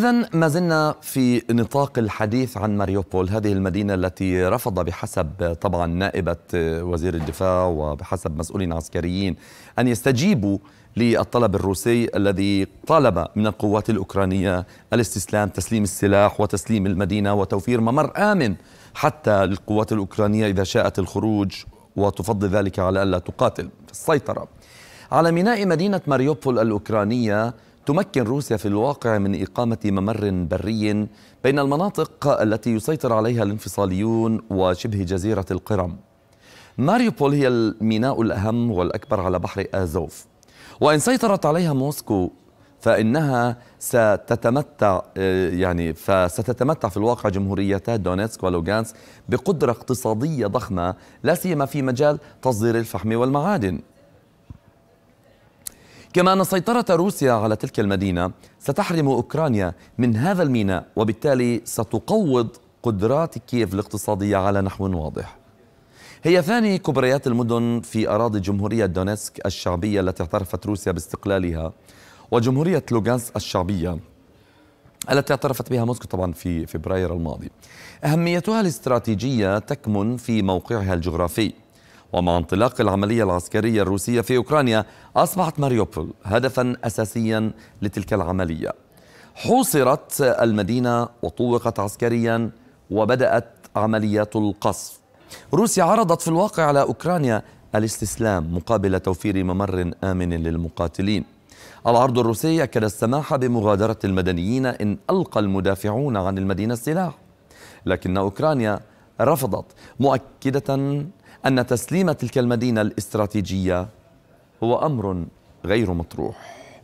إذا ما زلنا في نطاق الحديث عن ماريوبول هذه المدينة التي رفض بحسب طبعا نائبة وزير الدفاع وبحسب مسؤولين عسكريين أن يستجيبوا للطلب الروسي الذي طالب من القوات الأوكرانية الاستسلام تسليم السلاح وتسليم المدينة وتوفير ممر آمن حتى للقوات الأوكرانية إذا شاءت الخروج وتفضل ذلك على ألا تقاتل في السيطرة على ميناء مدينة ماريوبول الأوكرانية تمكن روسيا في الواقع من إقامة ممر بري بين المناطق التي يسيطر عليها الانفصاليون وشبه جزيرة القرم ماريوبول هي الميناء الأهم والأكبر على بحر آزوف وإن سيطرت عليها موسكو فإنها ستتمتع آه، يعني فستتمتع في الواقع جمهوريتا دونيتسك ولوغانسك بقدرة اقتصادية ضخمة لا سيما في مجال تصدير الفحم والمعادن كما أن سيطرة روسيا على تلك المدينة ستحرم أوكرانيا من هذا الميناء وبالتالي ستقوض قدرات كييف الاقتصادية على نحو واضح هي ثاني كبريات المدن في أراضي جمهورية دونيسك الشعبية التي اعترفت روسيا باستقلالها وجمهورية لوغانس الشعبية التي اعترفت بها موسكو طبعا في فبراير الماضي أهميتها الاستراتيجية تكمن في موقعها الجغرافي ومع انطلاق العملية العسكرية الروسية في أوكرانيا أصبحت ماريوبول هدفا أساسيا لتلك العملية حوصرت المدينة وطوقت عسكريا وبدأت عمليات القصف روسيا عرضت في الواقع على أوكرانيا الاستسلام مقابل توفير ممر آمن للمقاتلين العرض الروسي أكد السماح بمغادرة المدنيين إن ألقى المدافعون عن المدينة السلاح لكن أوكرانيا رفضت مؤكدة أن تسليم تلك المدينة الاستراتيجية هو أمر غير مطروح